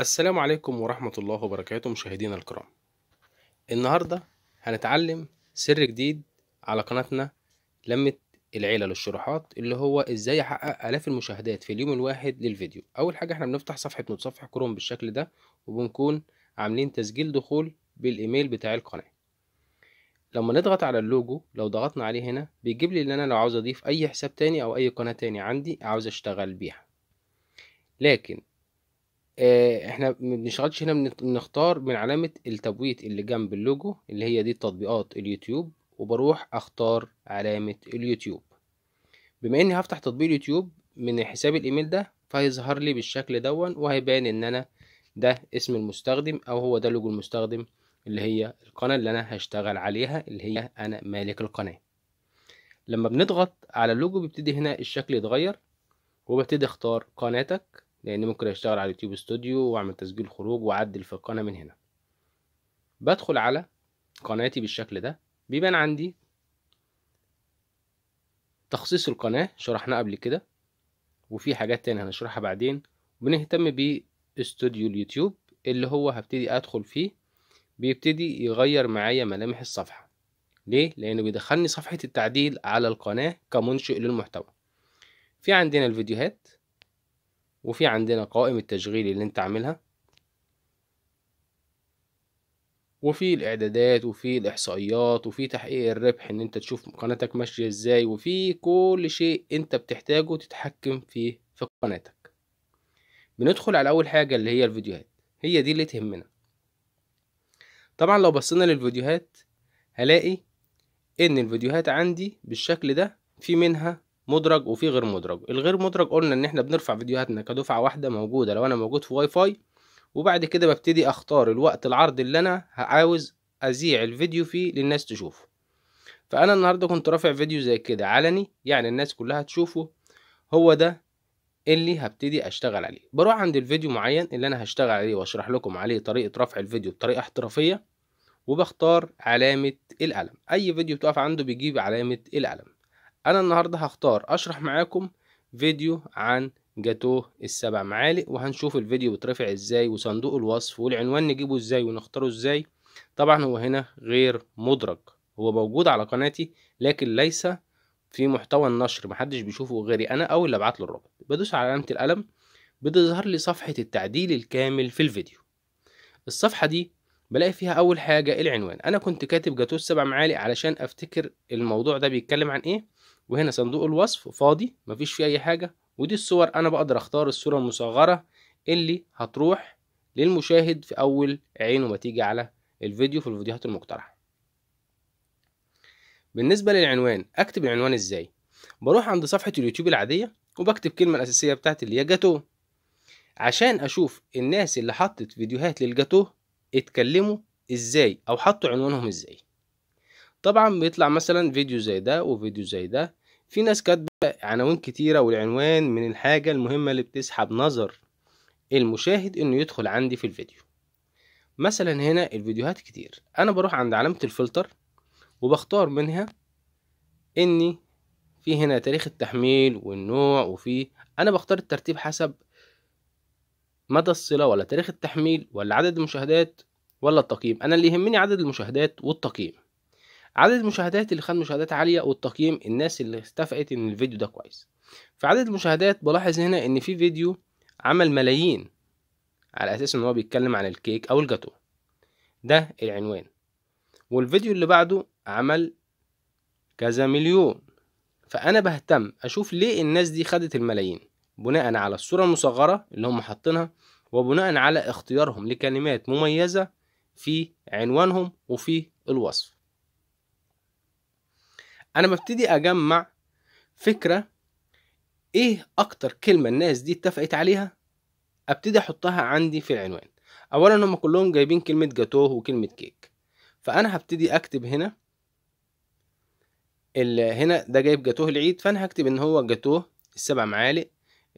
السلام عليكم ورحمة الله وبركاته مشاهدينا الكرام النهاردة هنتعلم سر جديد على قناتنا لمة العيلة للشروحات اللي هو ازاي احقق الاف المشاهدات في اليوم الواحد للفيديو اول حاجة احنا بنفتح صفحة متصفح كروم بالشكل ده وبنكون عاملين تسجيل دخول بالايميل بتاع القناة لما نضغط على اللوجو لو ضغطنا عليه هنا بيجيب لي ان انا لو عاوز اضيف اي حساب تاني او اي قناة تاني عندي عاوز اشتغل بيها لكن آه، احنا ما بنشتغلش هنا بنختار من علامة التبويت اللي جنب اللوجو اللي هي دي تطبيقات اليوتيوب وبروح اختار علامة اليوتيوب بما اني هفتح تطبيق اليوتيوب من حساب الايميل ده فهيظهر لي بالشكل دون وهيبان ان انا ده اسم المستخدم او هو ده لوجو المستخدم اللي هي القناة اللي انا هشتغل عليها اللي هي انا مالك القناة لما بنضغط على اللوجو بيبتدي هنا الشكل يتغير وببتدي اختار قناتك لان ممكن اشتغل على يوتيوب ستوديو واعمل تسجيل خروج واعدل في القناه من هنا بدخل على قناتي بالشكل ده بيبان عندي تخصيص القناه شرحناه قبل كده وفي حاجات تانية هنشرحها بعدين بنهتم باستوديو اليوتيوب اللي هو هبتدي ادخل فيه بيبتدي يغير معايا ملامح الصفحه ليه لانه بيدخلني صفحه التعديل على القناه كمنشئ للمحتوى في عندنا الفيديوهات وفي عندنا قائم التشغيل اللي انت عاملها وفي الاعدادات وفي الاحصائيات وفي تحقيق الربح ان انت تشوف قناتك ماشيه ازاي وفي كل شيء انت بتحتاجه تتحكم فيه في قناتك بندخل على اول حاجه اللي هي الفيديوهات هي دي اللي تهمنا طبعا لو بصينا للفيديوهات هلاقي ان الفيديوهات عندي بالشكل ده في منها مدرج وفي غير مدرج الغير مدرج قلنا ان احنا بنرفع فيديوهاتنا كدفعه واحده موجوده لو انا موجود في واي فاي وبعد كده ببتدي اختار الوقت العرض اللي انا عاوز اذيع الفيديو فيه للناس تشوفه فانا النهارده كنت رافع فيديو زي كده علني يعني الناس كلها تشوفه هو ده اللي هبتدي اشتغل عليه بروح عند الفيديو معين اللي انا هشتغل عليه واشرح لكم عليه طريقه رفع الفيديو بطريقه احترافيه وبختار علامه القلم اي فيديو بتقف عنده بيجيب علامه القلم انا النهاردة هختار اشرح معاكم فيديو عن جاتوه السبع معالق وهنشوف الفيديو بيترفع ازاي وصندوق الوصف والعنوان نجيبه ازاي ونختاره ازاي طبعا هو هنا غير مدرج هو موجود على قناتي لكن ليس في محتوى النشر محدش بيشوفه غيري انا او اللي ابعت له الرابط بدوس على علامة القلم بتظهر لي صفحة التعديل الكامل في الفيديو الصفحة دي بلاقي فيها اول حاجة العنوان انا كنت كاتب جاتوه السبع معالق علشان افتكر الموضوع ده بيتكلم عن ايه وهنا صندوق الوصف فاضي مفيش فيه اي حاجة ودي الصور انا بقدر اختار الصورة المصغرة اللي هتروح للمشاهد في اول عينه ما تيجي على الفيديو في الفيديوهات المقترحة بالنسبة للعنوان اكتب العنوان ازاي بروح عند صفحة اليوتيوب العادية وبكتب الكلمة الاساسية بتاعتي اللي هي جاتو عشان اشوف الناس اللي حطت فيديوهات للجاتو اتكلموا ازاي او حطوا عنوانهم ازاي طبعا بيطلع مثلا فيديو زي ده وفيديو زي ده في ناس كاتبة عناوين كتيرة والعنوان من الحاجة المهمة اللي بتسحب نظر المشاهد انه يدخل عندي في الفيديو مثلا هنا الفيديوهات كتير انا بروح عند علامة الفلتر وبختار منها اني في هنا تاريخ التحميل والنوع وفي انا بختار الترتيب حسب مدى الصلة ولا تاريخ التحميل ولا عدد المشاهدات ولا التقييم انا اللي يهمني عدد المشاهدات والتقييم عدد المشاهدات اللي خد مشاهدات عاليه والتقييم الناس اللي اتفقت ان الفيديو ده كويس في عدد المشاهدات بلاحظ هنا ان في فيديو عمل ملايين على اساس ان هو بيتكلم عن الكيك او الجاتو ده العنوان والفيديو اللي بعده عمل كذا مليون فانا بهتم اشوف ليه الناس دي خدت الملايين بناء على الصوره المصغره اللي هم حاطينها وبناء على اختيارهم لكلمات مميزه في عنوانهم وفي الوصف انا ببتدي اجمع فكره ايه اكتر كلمه الناس دي اتفقت عليها ابتدي احطها عندي في العنوان اولا هم كلهم جايبين كلمه جاتوه وكلمه كيك فانا هبتدي اكتب هنا هنا ده جايب جاتوه العيد فانا هكتب ان هو جاتوه السبع معالق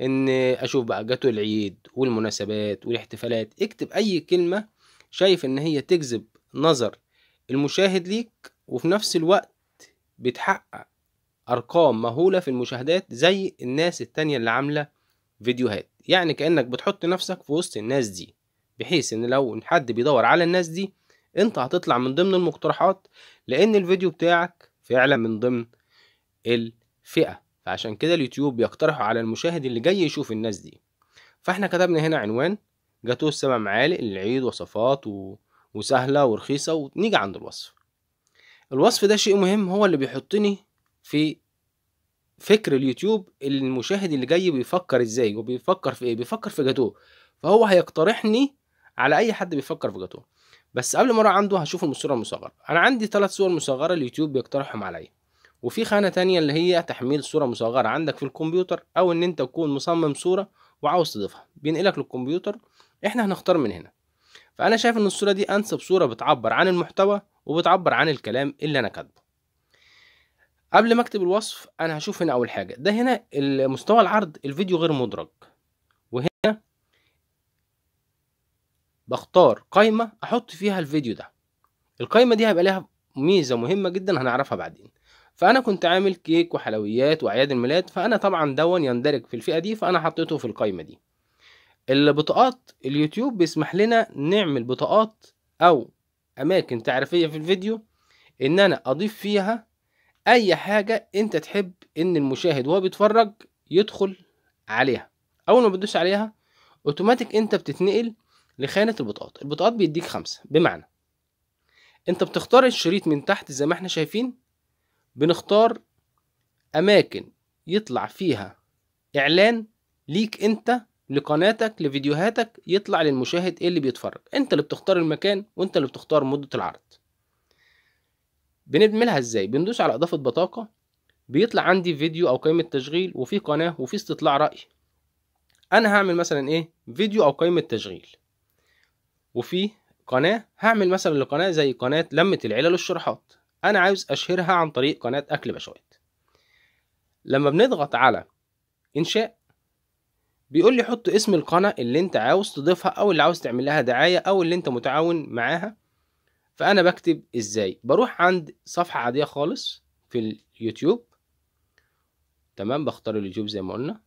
ان اشوف بقى جاتو العيد والمناسبات والاحتفالات اكتب اي كلمه شايف ان هي تجذب نظر المشاهد ليك وفي نفس الوقت بتحقق ارقام مهوله في المشاهدات زي الناس التانية اللي عامله فيديوهات يعني كانك بتحط نفسك في وسط الناس دي بحيث ان لو حد بيدور على الناس دي انت هتطلع من ضمن المقترحات لان الفيديو بتاعك فعلا من ضمن الفئه فعشان كده اليوتيوب بيقترحه على المشاهد اللي جاي يشوف الناس دي فاحنا كتبنا هنا عنوان جاتوه السبع معالق للعيد وصفات و... وسهله ورخيصه ونيجي عند الوصف الوصف ده شيء مهم هو اللي بيحطني في فكر اليوتيوب المشاهد اللي جاي بيفكر ازاي وبيفكر في ايه بيفكر في جاتوه فهو هيقترحني على اي حد بيفكر في جاتوه بس قبل ما اروح عنده هشوف الصوره المصغره انا عندي ثلاث صور مصغره اليوتيوب بيقترحهم عليا وفي خانه تانية اللي هي تحميل صوره مصغره عندك في الكمبيوتر او ان انت تكون مصمم صوره وعاوز تضيفها بينقلك للكمبيوتر احنا هنختار من هنا فانا شايف ان الصوره دي انسب صوره بتعبر عن المحتوى وبتعبر عن الكلام اللي انا كاتبه قبل ما اكتب الوصف انا هشوف هنا اول حاجه ده هنا مستوى العرض الفيديو غير مدرج وهنا بختار قائمه احط فيها الفيديو ده القائمه دي هيبقى ليها ميزه مهمه جدا هنعرفها بعدين فانا كنت عامل كيك وحلويات واعياد الميلاد فانا طبعا دون يندرج في الفئه دي فانا حطيته في القائمه دي البطاقات اليوتيوب بيسمح لنا نعمل بطاقات او اماكن تعريفيه في الفيديو ان انا اضيف فيها اي حاجه انت تحب ان المشاهد وهو بيتفرج يدخل عليها اول ما بتدوس عليها اوتوماتيك انت بتتنقل لخانه البطاقات البطاقات بيديك خمسه بمعنى انت بتختار الشريط من تحت زي ما احنا شايفين بنختار اماكن يطلع فيها اعلان ليك انت لقناتك لفيديوهاتك يطلع للمشاهد ايه اللي بيتفرج انت اللي بتختار المكان وانت اللي بتختار مدة العرض بنعملها ازاي بندوس على اضافة بطاقة بيطلع عندي فيديو او قائمة تشغيل وفي قناة وفي استطلاع رأي انا هعمل مثلا ايه فيديو او قائمة تشغيل وفي قناة هعمل مثلا لقناة زي قناة لمة العيلة للشرحات انا عاوز اشهرها عن طريق قناة اكل بشويت لما بنضغط على انشاء بيقول لي حط اسم القناة اللي انت عاوز تضيفها او اللي عاوز تعمل لها دعاية او اللي انت متعاون معاها فانا بكتب ازاي بروح عند صفحة عادية خالص في اليوتيوب تمام بختار اليوتيوب زي ما قلنا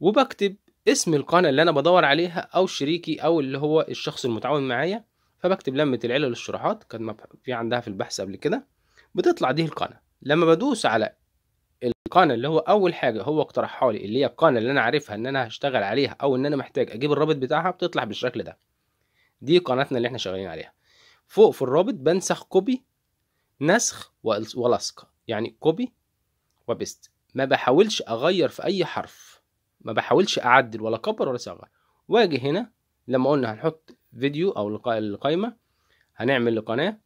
وبكتب اسم القناة اللي انا بدور عليها او شريكي او اللي هو الشخص المتعاون معايا فبكتب لمة العيلة للشروحات كانت في عندها في البحث قبل كده بتطلع دي القناة لما بدوس على القناه اللي هو اول حاجه هو اقترحها لي اللي هي القناه اللي انا عارفها ان انا هشتغل عليها او ان انا محتاج اجيب الرابط بتاعها بتطلع بالشكل ده دي قناتنا اللي احنا شغالين عليها فوق في الرابط بنسخ كوبي نسخ ولصق يعني كوبي وبست ما بحاولش اغير في اي حرف ما بحاولش اعدل ولا اكبر ولا اصغر واجي هنا لما قلنا هنحط فيديو او القائمه هنعمل لقناه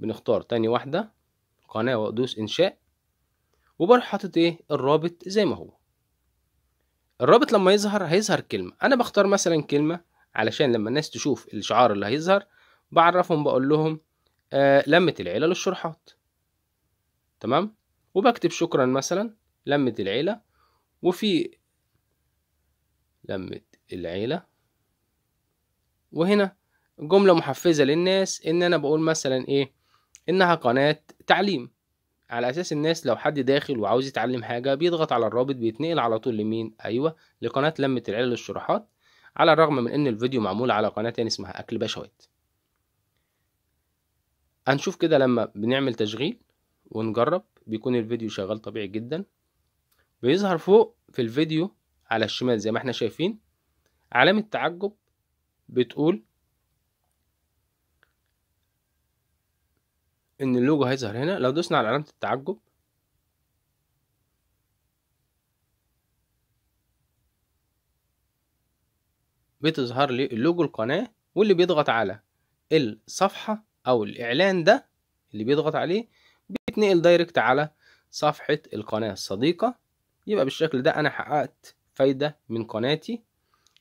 بنختار تاني واحده قناه وادوس انشاء وبروح حاطط ايه الرابط زي ما هو الرابط لما يظهر هيظهر كلمة انا بختار مثلا كلمة علشان لما الناس تشوف الشعار اللي هيظهر بعرفهم بقول لهم آه لمة العيلة للشروحات تمام وبكتب شكرا مثلا لمة العيلة وفي لمة العيلة وهنا جملة محفزة للناس إن أنا بقول مثلا إيه إنها قناة تعليم على اساس الناس لو حد داخل وعاوز يتعلم حاجه بيضغط على الرابط بيتنقل على طول لمين ايوه لقناه لمه العيله للشروحات على الرغم من ان الفيديو معمول على قناه تاني اسمها اكل بشوات هنشوف كده لما بنعمل تشغيل ونجرب بيكون الفيديو شغال طبيعي جدا بيظهر فوق في الفيديو على الشمال زي ما احنا شايفين علامة تعجب بتقول ان اللوجو هيظهر هنا لو دوسنا على علامة التعجب بتظهر لي اللوجو القناة واللي بيضغط على الصفحة او الاعلان ده اللي بيضغط عليه بيتنقل دايركت على صفحة القناة الصديقة يبقى بالشكل ده انا حققت فايدة من قناتي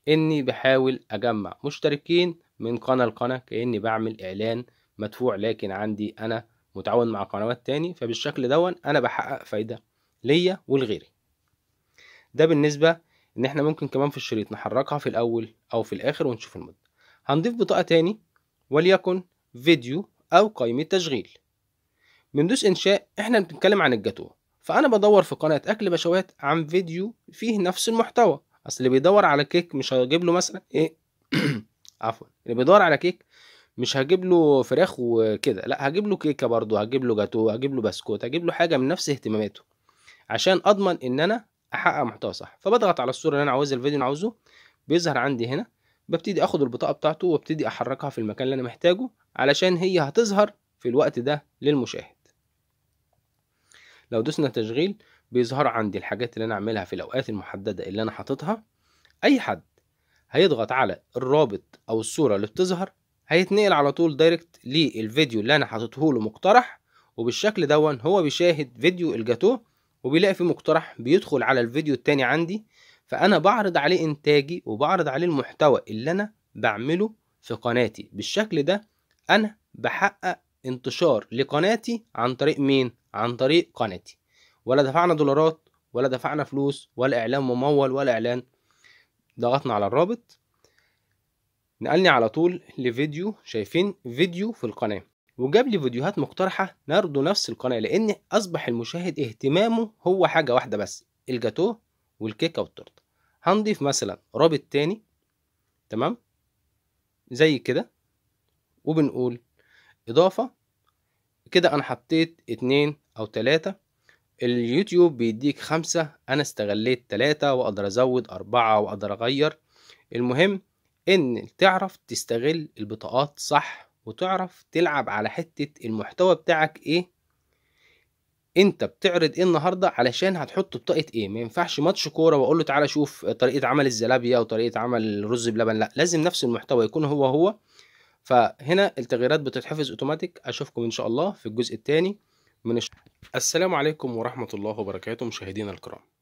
اني بحاول اجمع مشتركين من قناة لقناة كأني بعمل اعلان مدفوع لكن عندي انا متعاون مع قنوات تاني فبالشكل ده انا بحقق فايده ليا ولغيري ده بالنسبه ان احنا ممكن كمان في الشريط نحركها في الاول او في الاخر ونشوف المده هنضيف بطاقه تاني وليكن فيديو او قائمه تشغيل من دوس انشاء احنا بنتكلم عن الجاتوه فانا بدور في قناه اكل بشوات عن فيديو فيه نفس المحتوى اصل اللي بيدور على كيك مش هجيب له مثلا ايه عفوا اللي بيدور على كيك مش هجيب له فراخ وكده لا هجيب له كيكه برضه هجيب له جاتوه هجيب له بسكوت هجيب له حاجه من نفس اهتماماته عشان اضمن ان انا احقق محتوى صح فبضغط على الصوره اللي انا عاوزها الفيديو اللي عاوزه بيظهر عندي هنا ببتدي اخد البطاقه بتاعته وابتدي احركها في المكان اللي انا محتاجه علشان هي هتظهر في الوقت ده للمشاهد لو دوسنا تشغيل بيظهر عندي الحاجات اللي انا اعملها في الاوقات المحدده اللي انا حاططها اي حد هيضغط على الرابط او الصوره اللي بتظهر هيتنقل على طول دايركت للفيديو اللي انا حاططهوله مقترح وبالشكل ده هو بيشاهد فيديو الجاتو وبيلاقي في مقترح بيدخل على الفيديو التاني عندي فانا بعرض عليه انتاجي وبعرض عليه المحتوى اللي انا بعمله في قناتي بالشكل ده انا بحقق انتشار لقناتي عن طريق مين عن طريق قناتي ولا دفعنا دولارات ولا دفعنا فلوس ولا اعلان ممول ولا اعلان ضغطنا على الرابط نقلني على طول لفيديو شايفين فيديو في القناه وجاب لي فيديوهات مقترحه نرضو نفس القناه لان اصبح المشاهد اهتمامه هو حاجه واحده بس الجاتوه والكيكه والتورته هنضيف مثلا رابط تاني تمام زي كده وبنقول اضافه كده انا حطيت اتنين او تلاتة اليوتيوب بيديك خمسة انا استغليت تلاتة واقدر ازود اربعة واقدر اغير المهم ان تعرف تستغل البطاقات صح وتعرف تلعب على حتة المحتوى بتاعك ايه انت بتعرض ايه النهارده علشان هتحط بطاقه ايه ما ينفعش ماتش كوره واقول له تعالى شوف طريقه عمل الزلابيه وطريقه عمل الرز بلبن لا لازم نفس المحتوى يكون هو هو فهنا التغييرات بتتحفظ اوتوماتيك اشوفكم ان شاء الله في الجزء الثاني من الش... السلام عليكم ورحمه الله وبركاته مشاهدينا الكرام